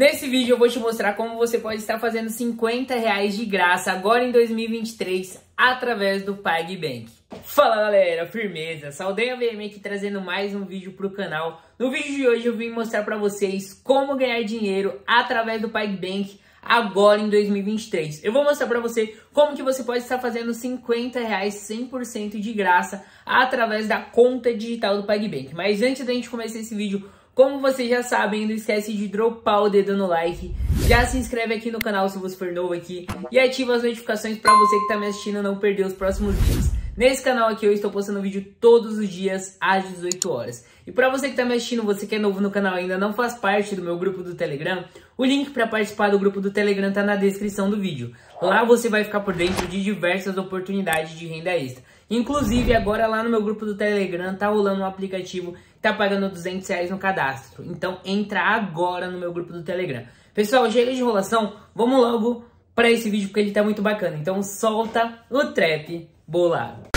Nesse vídeo eu vou te mostrar como você pode estar fazendo 50 reais de graça agora em 2023 através do PagBank. Fala galera, firmeza! Saudanha VM aqui trazendo mais um vídeo para o canal. No vídeo de hoje eu vim mostrar para vocês como ganhar dinheiro através do PagBank agora em 2023. Eu vou mostrar para você como que você pode estar fazendo 50 reais 100% de graça através da conta digital do PagBank. Mas antes da gente começar esse vídeo, como vocês já sabem, não esquece de dropar o dedo no like. Já se inscreve aqui no canal se você for novo aqui. E ativa as notificações para você que está me assistindo não perder os próximos vídeos. Nesse canal aqui eu estou postando vídeo todos os dias às 18 horas. E para você que está me assistindo, você que é novo no canal e ainda não faz parte do meu grupo do Telegram, o link para participar do grupo do Telegram está na descrição do vídeo. Lá você vai ficar por dentro de diversas oportunidades de renda extra. Inclusive, agora lá no meu grupo do Telegram tá rolando um aplicativo que tá pagando 200 reais no cadastro. Então, entra agora no meu grupo do Telegram. Pessoal, chega de enrolação, vamos logo para esse vídeo porque ele tá muito bacana. Então, solta o trap bolado.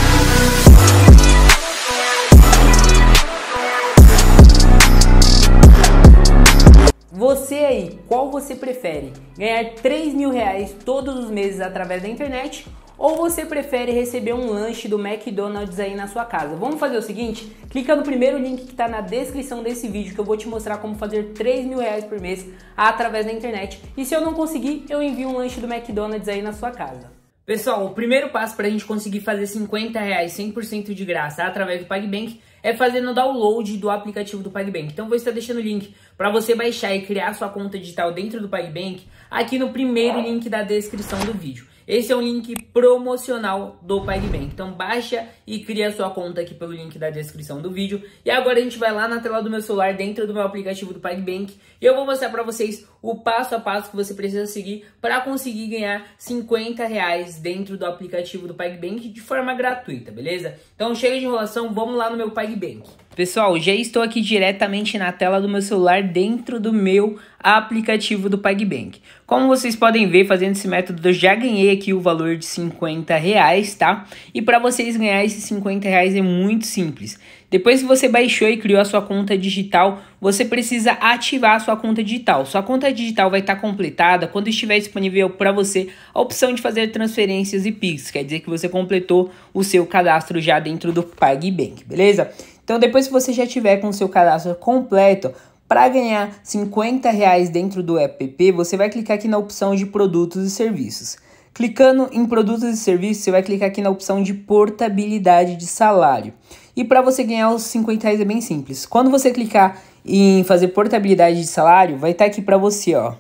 você prefere ganhar 3 mil reais todos os meses através da internet ou você prefere receber um lanche do McDonald's aí na sua casa? Vamos fazer o seguinte, clica no primeiro link que está na descrição desse vídeo que eu vou te mostrar como fazer 3 mil reais por mês através da internet e se eu não conseguir, eu envio um lanche do McDonald's aí na sua casa. Pessoal, o primeiro passo para a gente conseguir fazer 50 reais 100% de graça através do PagBank é fazendo o download do aplicativo do PagBank. Então vou estar deixando o link para você baixar e criar sua conta digital dentro do PagBank aqui no primeiro link da descrição do vídeo. Esse é um link promocional do PagBank. Então baixa e cria sua conta aqui pelo link da descrição do vídeo. E agora a gente vai lá na tela do meu celular, dentro do meu aplicativo do PagBank, e eu vou mostrar para vocês o passo a passo que você precisa seguir para conseguir ganhar 50 reais dentro do aplicativo do PagBank de forma gratuita, beleza? Então chega de enrolação, vamos lá no meu PagBank. Pessoal, já estou aqui diretamente na tela do meu celular dentro do meu aplicativo do PagBank. Como vocês podem ver, fazendo esse método, eu já ganhei aqui o valor de 50 reais, tá? E para vocês ganhar esses 50 reais é muito simples. Depois que você baixou e criou a sua conta digital, você precisa ativar a sua conta digital. Sua conta digital vai estar tá completada quando estiver disponível para você a opção de fazer transferências e Pix, quer dizer que você completou o seu cadastro já dentro do PagBank, beleza? Então, depois que você já tiver com o seu cadastro completo, para ganhar 50 reais dentro do app, você vai clicar aqui na opção de produtos e serviços. Clicando em produtos e serviços, você vai clicar aqui na opção de portabilidade de salário. E para você ganhar os 50 reais é bem simples. Quando você clicar em fazer portabilidade de salário, vai estar tá aqui para você, ó.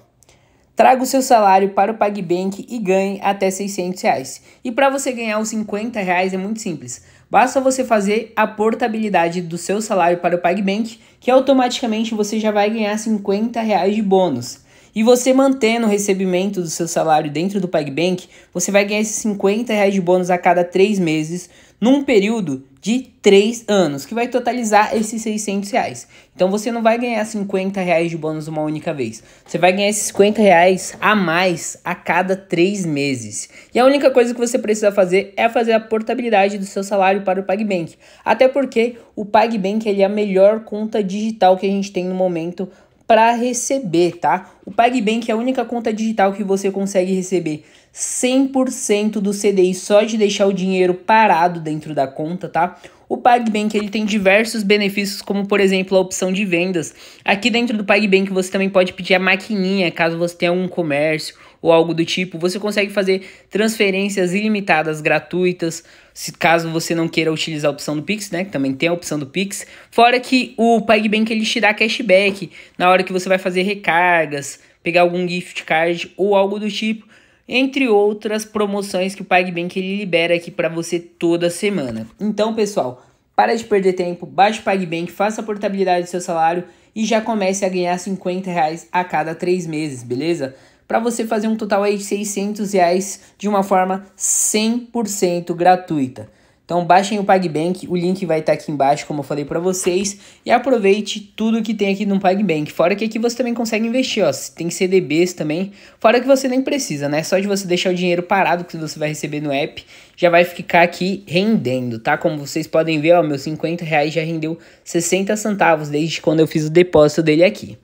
Traga o seu salário para o PagBank e ganhe até 600 reais. E para você ganhar os 50 reais é muito simples. Basta você fazer a portabilidade do seu salário para o PagBank, que automaticamente você já vai ganhar 50 reais de bônus. E você mantendo o recebimento do seu salário dentro do PagBank, você vai ganhar esses 50 reais de bônus a cada 3 meses, num período de 3 anos, que vai totalizar esses 600 reais. Então você não vai ganhar 50 reais de bônus uma única vez. Você vai ganhar esses 50 reais a mais a cada 3 meses. E a única coisa que você precisa fazer é fazer a portabilidade do seu salário para o PagBank. Até porque o PagBank ele é a melhor conta digital que a gente tem no momento para receber, tá? O PagBank é a única conta digital que você consegue receber 100% do CDI só de deixar o dinheiro parado dentro da conta, tá? O PagBank ele tem diversos benefícios, como por exemplo a opção de vendas. Aqui dentro do PagBank você também pode pedir a maquininha, caso você tenha um comércio ou algo do tipo. Você consegue fazer transferências ilimitadas gratuitas, se caso você não queira utilizar a opção do Pix, né, que também tem a opção do Pix. Fora que o PagBank ele te dá cashback na hora que você vai fazer recargas, pegar algum gift card ou algo do tipo entre outras promoções que o PagBank ele libera aqui para você toda semana. Então, pessoal, para de perder tempo, baixe o PagBank, faça a portabilidade do seu salário e já comece a ganhar 50 reais a cada três meses, beleza? para você fazer um total aí de 600 reais de uma forma 100% gratuita. Então baixem o PagBank, o link vai estar tá aqui embaixo, como eu falei para vocês, e aproveite tudo que tem aqui no PagBank. Fora que aqui você também consegue investir, ó, tem CDBs também, fora que você nem precisa, né? Só de você deixar o dinheiro parado que você vai receber no app, já vai ficar aqui rendendo, tá? Como vocês podem ver, ó, meus 50 reais já rendeu 60 centavos desde quando eu fiz o depósito dele aqui.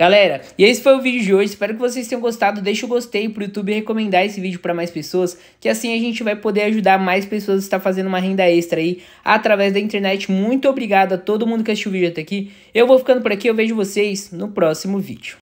Galera, e esse foi o vídeo de hoje. Espero que vocês tenham gostado. Deixa o gostei pro YouTube recomendar esse vídeo para mais pessoas, que assim a gente vai poder ajudar mais pessoas a estar fazendo uma renda extra aí através da internet. Muito obrigado a todo mundo que assistiu o vídeo até aqui. Eu vou ficando por aqui, eu vejo vocês no próximo vídeo.